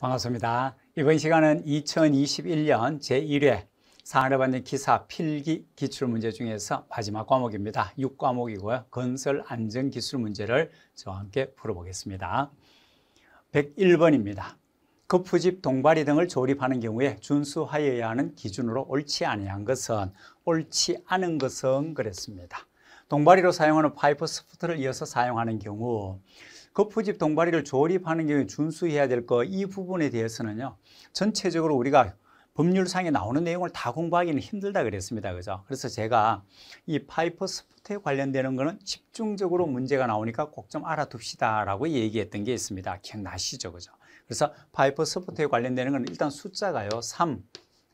반갑습니다. 이번 시간은 2021년 제1회 산업안전 기사 필기 기출문제 중에서 마지막 과목입니다. 6과목이고요. 건설 안전 기술 문제를 저와 함께 풀어보겠습니다. 101번입니다. 거푸집 동바리 등을 조립하는 경우에 준수하여야 하는 기준으로 옳지 아니한 것은 옳지 않은 것은 그랬습니다. 동바리로 사용하는 파이프 스포트를 이어서 사용하는 경우 거푸집 그 동바리를 조립하는 경우에 준수해야 될 거 이 부분에 대해서는요. 전체적으로 우리가 법률상에 나오는 내용을 다 공부하기는 힘들다 그랬습니다. 그죠? 그래서 제가 이파이퍼 스포트에 관련되는 거는 집중적으로 문제가 나오니까 꼭 좀 알아둡시다라고 얘기했던 게 있습니다. 기억나시죠? 그죠? 그래서 파이퍼 스포트에 관련되는 건 일단 숫자가요. 3,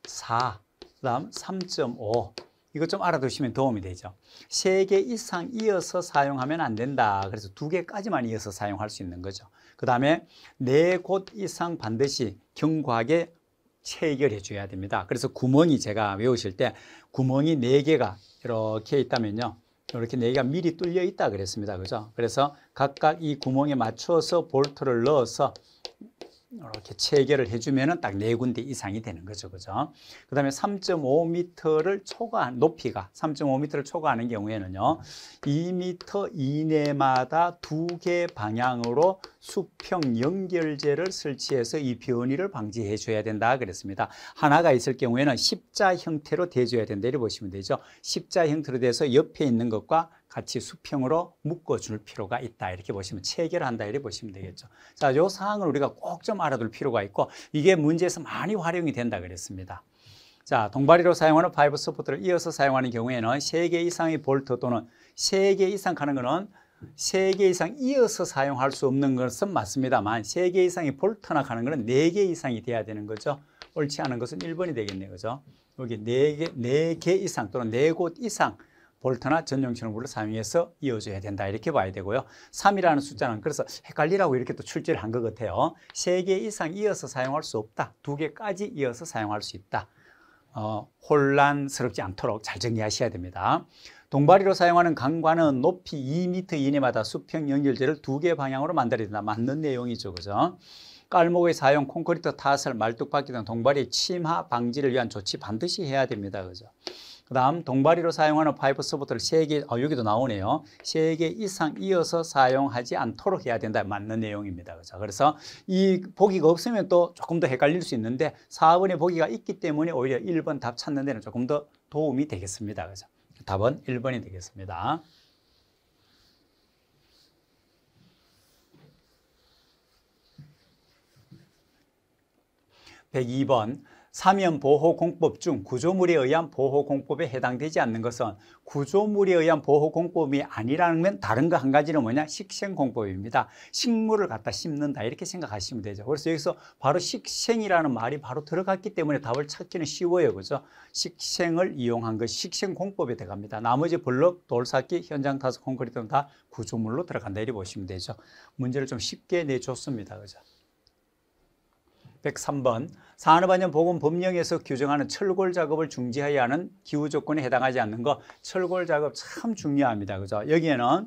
4, 그다음 3.5, 이것 좀 알아두시면 도움이 되죠. 세 개 이상 이어서 사용하면 안 된다. 그래서 두 개까지만 이어서 사용할 수 있는 거죠. 그 다음에 네 곳 이상 반드시 견고하게 체결해 줘야 됩니다. 그래서 구멍이 제가 외우실 때 구멍이 네 개가 이렇게 있다면요. 이렇게 네 개가 미리 뚫려 있다 그랬습니다. 그죠? 그래서 각각 이 구멍에 맞춰서 볼트를 넣어서 이렇게 체결을 해주면은 딱 네 군데 이상이 되는 거죠, 그죠? 그다음에 3.5m를 초과한 높이가 3.5m를 초과하는 경우에는요, 2m 이내마다 두 개 방향으로 수평 연결제를 설치해서 이 변이를 방지해 줘야 된다 그랬습니다. 하나가 있을 경우에는 십자 형태로 대줘야 된다 이렇게 보시면 되죠. 십자 형태로 돼서 옆에 있는 것과 같이 수평으로 묶어줄 필요가 있다. 이렇게 보시면 체결한다. 이렇게 보시면 되겠죠. 자, 요 사항을 우리가 꼭 좀 알아둘 필요가 있고 이게 문제에서 많이 활용이 된다 그랬습니다. 자, 동바리로 사용하는 파이브 소프트를 이어서 사용하는 경우에는 3개 이상의 볼트 또는 3개 이상 하는 거는 3개 이상 이어서 사용할 수 없는 것은 맞습니다만 3개 이상의 볼트나 가는 거는 4개 이상이 돼야 되는 거죠. 옳지 않은 것은 1번이 되겠네요. 그죠? 여기 4개, 4개 이상 또는 4곳 이상 볼트나 전용신호부를 사용해서 이어줘야 된다 이렇게 봐야 되고요 3이라는 숫자는 그래서 헷갈리라고 이렇게 또 출제를 한 것 같아요 3개 이상 이어서 사용할 수 없다 2개까지 이어서 사용할 수 있다 어, 혼란스럽지 않도록 잘 정리하셔야 됩니다 동바리로 사용하는 강관은 높이 2m 이내마다 수평 연결제를 두 개 방향으로 만들어야 된다 맞는 내용이죠 그죠 깔목의 사용, 콘크리트 타설, 말뚝박기 등 동발의 침하 방지를 위한 조치 반드시 해야 됩니다. 그죠? 그 다음 동바리로 사용하는 파이프 서포트를 3개, 어, 여기도 나오네요. 3개 이상 이어서 사용하지 않도록 해야 된다. 맞는 내용입니다. 그렇죠? 그래서 이 보기가 없으면 또 조금 더 헷갈릴 수 있는데 4번의 보기가 있기 때문에 오히려 1번 답 찾는 데는 조금 더 도움이 되겠습니다. 그렇죠? 답은 1번이 되겠습니다. 백이 번 사면보호공법 중 구조물에 의한 보호공법에 해당되지 않는 것은 구조물에 의한 보호공법이 아니라는 다른 거 한 가지는 뭐냐? 식생공법입니다. 식물을 갖다 심는다 이렇게 생각하시면 되죠. 그래서 여기서 바로 식생이라는 말이 바로 들어갔기 때문에 답을 찾기는 쉬워요. 그죠? 식생을 이용한 것 식생공법에 들어갑니다. 나머지 블럭, 돌쌓기, 현장 타석 콘크리트는 다 구조물로 들어간다 이렇게 보시면 되죠. 문제를 좀 쉽게 내줬습니다. 그죠? 103번 산업안전 보건 법령에서 규정하는 철골 작업을 중지해야 하는 기후 조건에 해당하지 않는 것 철골 작업 참 중요합니다. 그죠? 여기에는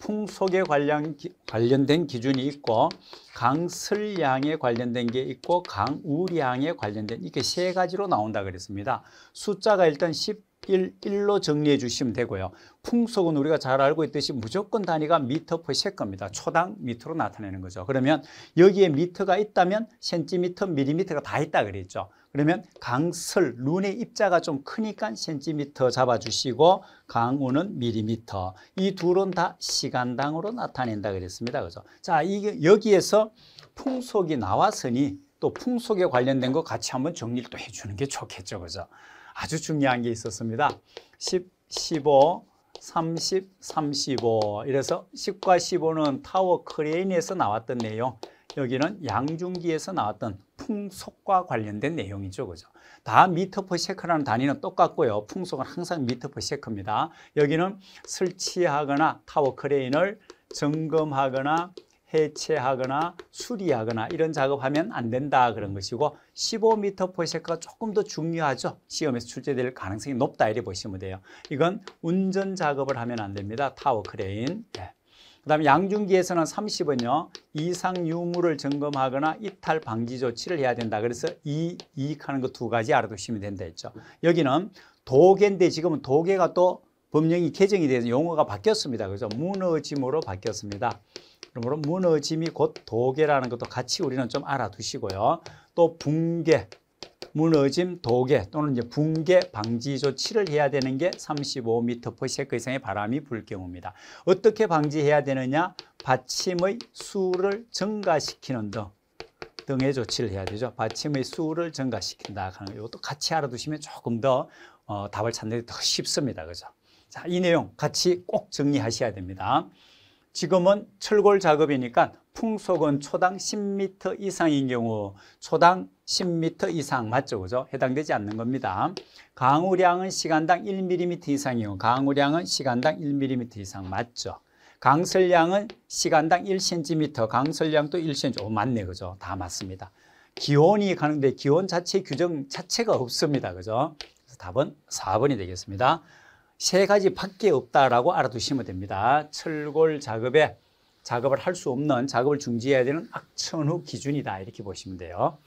풍속에 관련, 관련된 기준이 있고 강슬량에 관련된 게 있고 강우량에 관련된 이렇게 세 가지로 나온다 그랬습니다. 숫자가 일단 10 1, 1로 정리해 주시면 되고요. 풍속은 우리가 잘 알고 있듯이 무조건 단위가 미터 퍼 세컨입니다. 초당 미터로 나타내는 거죠. 그러면 여기에 미터가 있다면 센티미터, 밀리미터가 다 있다 그랬죠. 그러면 강설, 눈의 입자가 좀 크니까 센티미터 잡아주시고 강우는 밀리미터. 이 둘은 다 시간당으로 나타낸다 그랬습니다. 그죠? 자, 이게 여기에서 풍속이 나왔으니 또 풍속에 관련된 거 같이 한번 정리를 또 해주는 게 좋겠죠. 그죠? 아주 중요한 게 있었습니다. 10, 15, 30, 35 이래서 10과 15는 타워 크레인에서 나왔던 내용 여기는 양중기에서 나왔던 풍속과 관련된 내용이죠. 그죠? 다 미터 퍼 세크라는 단위는 똑같고요. 풍속은 항상 미터 퍼 세크입니다. 여기는 설치하거나 타워 크레인을 점검하거나 해체하거나 수리하거나 이런 작업하면 안 된다 그런 것이고 15m/s가 조금 더 중요하죠. 시험에서 출제될 가능성이 높다 이렇게 보시면 돼요. 이건 운전 작업을 하면 안 됩니다. 타워 크레인. 예. 그 다음에 양중기에서는 30은요. 이상 유무를 점검하거나 이탈 방지 조치를 해야 된다. 그래서 이, 이익하는 거 두 가지 알아두시면 된다 했죠. 여기는 도계인데 지금은 도계가 또 법령이 개정이 돼서 용어가 바뀌었습니다. 그래서 무너짐으로 바뀌었습니다. 그러므로 무너짐이 곧 도계라는 것도 같이 우리는 좀 알아두시고요. 또 붕괴, 무너짐, 도계 또는 이제 붕괴 방지 조치를 해야 되는 게 35m/s 그 이상의 바람이 불 경우입니다. 어떻게 방지해야 되느냐? 받침의 수를 증가시키는 등 등의 조치를 해야 되죠. 받침의 수를 증가시킨다 하는 이것도 같이 알아두시면 조금 더 어, 답을 찾는 게 더 쉽습니다. 그죠? 자, 이 내용 같이 꼭 정리하셔야 됩니다. 지금은 철골 작업이니까 풍속은 초당 10m 이상인 경우 초당 10m 이상 맞죠? 그죠? 해당되지 않는 겁니다. 강우량은 시간당 1mm 이상이요. 강우량은 시간당 1mm 이상 맞죠? 강설량은 시간당 1cm, 강설량도 1cm. 오, 맞네. 그죠? 다 맞습니다. 기온이 가는데 기온 자체 규정 자체가 없습니다. 그죠? 그래서 답은 4번이 되겠습니다. 세 가지밖에 없다라고 알아두시면 됩니다. 철골 작업에 작업을 할 수 없는 작업을 중지해야 되는 악천후 기준이다 이렇게 보시면 돼요.